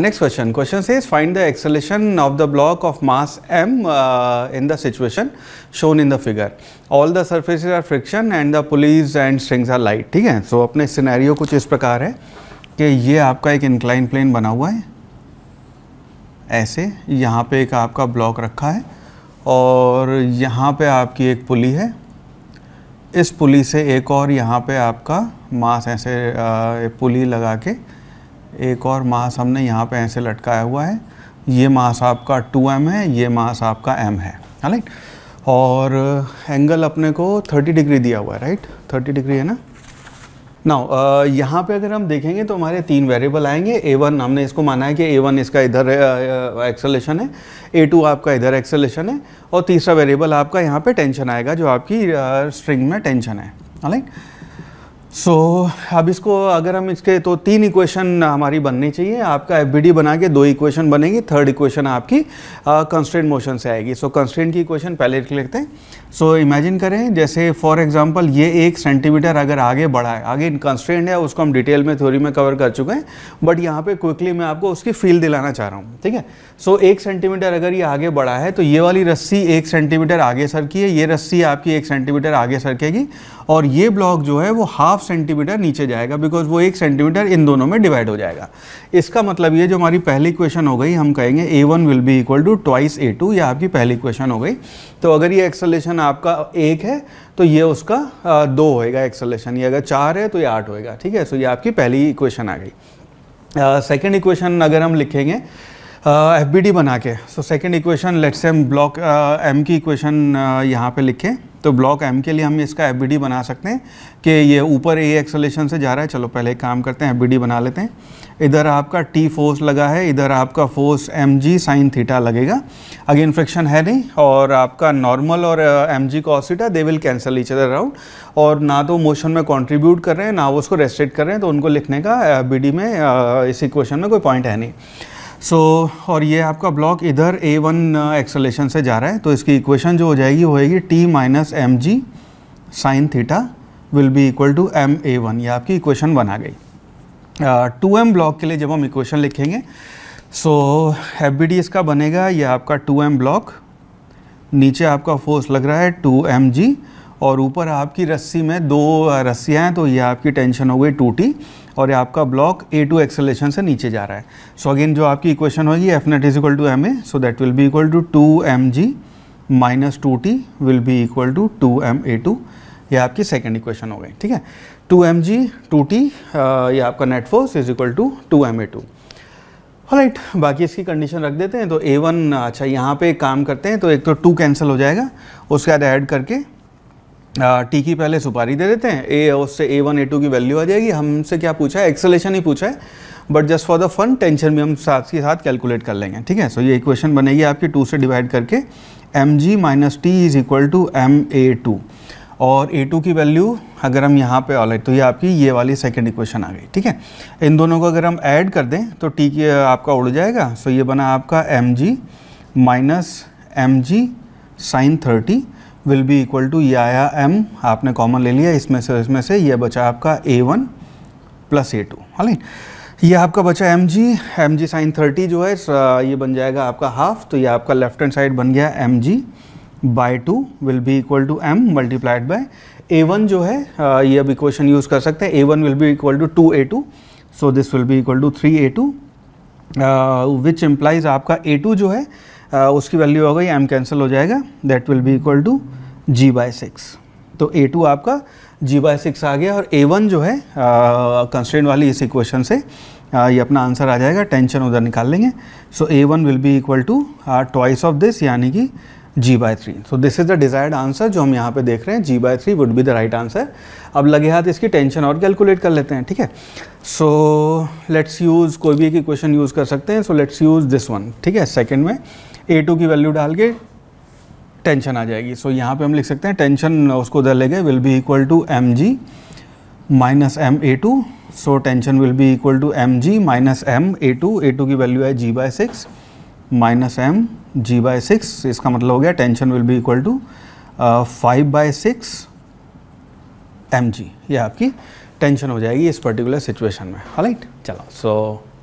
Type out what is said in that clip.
next question question से find the acceleration of the block of mass m in the situation shown in the figure all the surfaces are friction and the pulleys and strings are light ठीक है सो अपने scenario कुछ इस प्रकार है कि ये आपका एक इंक्लाइन प्लेन बना हुआ है ऐसे यहाँ पे एक आपका ब्लॉक रखा है और यहाँ पे आपकी एक पुली है इस पुली से एक और यहाँ पे आपका मास ऐसे पुली uh, लगा के एक और मास हमने यहाँ पे ऐसे लटकाया हुआ है ये मास आपका 2m है ये मास आपका m है राइट और एंगल अपने को 30 डिग्री दिया हुआ है राइट 30 डिग्री है ना ना यहाँ पे अगर हम देखेंगे तो हमारे तीन वेरिएबल आएंगे ए वन हमने इसको माना है कि ए वन इसका इधर एक्सेलेशन है ए टू आपका इधर एक्सेलेशन है और तीसरा वेरिएबल आपका यहाँ पे टेंशन आएगा जो आपकी स्ट्रिंग में टेंशन है राइट सो so, अब इसको अगर हम इसके तो तीन इक्वेशन हमारी बननी चाहिए आपका एफ बना के दो इक्वेशन बनेगी थर्ड इक्वेशन आपकी कंस्टेंट मोशन से आएगी सो so, कंस्टेंट की इक्वेशन पहले लिखते हैं सो so, इमेजिन करें जैसे फॉर एग्जांपल ये एक सेंटीमीटर अगर आगे बढ़ा है आगे कंस्टेंट है उसको हम डिटेल में थ्योरी में कवर कर चुके हैं बट यहाँ पर क्विकली मैं आपको उसकी फील दिलाना चाह रहा हूँ ठीक है सो so, एक सेंटीमीटर अगर ये आगे बढ़ा है तो ये वाली रस्सी एक सेंटीमीटर आगे सरकी है ये रस्सी आपकी एक सेंटीमीटर आगे सरकेगी और ये ब्लॉक जो है वो हाफ सेंटीमीटर नीचे जाएगा बिकॉज वो एक सेंटीमीटर इन दोनों में डिवाइड हो जाएगा इसका मतलब ये जो हमारी पहली क्वेश्चन हो गई हम कहेंगे a one will be equal to twice a two ये आपकी पहली क्वेश्चन हो गई तो अगर ये एक्सलेशन आपका एक है तो ये उसका दो होएगा एक्सलेशन ये अगर चार है तो ये आठ होएगा ठीक है सो ये आपकी पहली इक्वेशन आ गई सेकेंड इक्वेशन अगर हम लिखेंगे एफ बी डी बना के so second equation let's m block m की इक्वेशन यहाँ पे लिखें तो ब्लॉक एम के लिए हम इसका एफ बी डी बना सकते हैं कि ये ऊपर ए एक्सलेशन से जा रहा है चलो पहले एक काम करते हैं एफ बी डी बना लेते हैं इधर आपका टी फोर्स लगा है इधर आपका force m g sine theta लगेगा अगेन फ्रिक्शन है नहीं और आपका नॉर्मल और m g cos theta they will cancel each other round और ना तो मोशन में कॉन्ट्रीब्यूट कर रहे हैं ना वो उसको रेस्ट्रिक्ट कर रहे हैं तो उनको लिखने का एफ बी डी में इस इक्वेशन में कोई पॉइंट है नहीं सो so, और ये आपका ब्लॉक इधर ए वन एक्सलेशन से जा रहा है तो इसकी इक्वेशन जो हो जाएगी वो होगी T minus m g sine theta will be equal to m a one ये आपकी इक्वेशन बना गई टू एम ब्लॉक के लिए जब हम इक्वेशन लिखेंगे सो एफ बी डी इसका बनेगा ये आपका टू एम ब्लॉक नीचे आपका फोर्स लग रहा है टू एम जी और ऊपर आपकी रस्सी में दो uh, रस्सियाँ हैं तो ये आपकी टेंशन हो गई टू टी और ये आपका ब्लॉक ए टू एक्सेलेशन से नीचे जा रहा है सो so अगेन जो आपकी इक्वेशन होगी F net is equal to m a so that will be equal to two m g minus two T will be equal to two m a two यह आपकी सेकेंड इक्वेशन हो गई ठीक है two m g two T ये आपका net force is equal to two m a two right बाकी इसकी कंडीशन रख देते हैं तो ए वन अच्छा यहाँ पे काम करते हैं तो एक तो टू कैंसिल हो जाएगा उसके बाद ऐड करके टी की पहले सुपारी दे देते हैं ए उससे ए वन ए टू की वैल्यू आ जाएगी हमसे क्या पूछा है एक्सेलेशन ही पूछा है but just for the tension भी हम साथ के साथ कैलकुलेट कर लेंगे ठीक है सो so, ये इक्वेशन बनेगी आपकी टू से डिवाइड करके m g minus T is equal to m a two और ए टू की वैल्यू अगर हम यहाँ पे ऑल तो ये आपकी ये वाली सेकेंड इक्वेशन आ गई ठीक है इन दोनों को अगर हम ऐड कर दें तो टी की आपका उड़ जाएगा सो so, ये बना आपका m g minus m g sine thirty will be equal to ये आया एम आपने कॉमन ले लिया इसमें से इसमें से ये बचा आपका a one plus a two हाल ये आपका बचा m g m g sine thirty जो है ये बन जाएगा आपका हाफ तो ये आपका लेफ्ट हैंड साइड बन गया m g by two will be equal to m multiplied by a one जो है ये अब इक्वेशन यूज़ कर सकते हैं a one will be equal to two a two so this will be equal to three a two which implies आपका a to जो है उसकी वैल्यू हो गई एम कैंसिल हो जाएगा that will be equal to g by six तो a to आपका जी बाय सिक्स आ गया और ए वन जो है कंस्टेंट वाली इस इक्वेशन से आ, ये अपना आंसर आ जाएगा टेंशन उधर निकाल लेंगे so a one will be equal to twice of this यानी कि g by three so this is the desired answer जो हम यहाँ पे देख रहे हैं g by three would be the right answer अब लगे हाथ इसकी टेंशन और कैलकुलेट कर लेते हैं ठीक है सो लेट्स यूज़ कोई भी एक इक्वेशन यूज़ कर सकते हैं so let's use this one ठीक है सेकेंड में ए टू की वैल्यू डाल के टेंशन आ जाएगी सो so, यहाँ पे हम लिख सकते हैं टेंशन उसको उधर ले गए will be equal to m g minus m a two so tension will be equal to m g minus m a two a two की वैल्यू है g by six minus m g by six इसका मतलब हो गया tension will be equal to five by six m g ये आपकी tension हो जाएगी इस पर्टिकुलर सिचुएशन में राइट चलो सो so,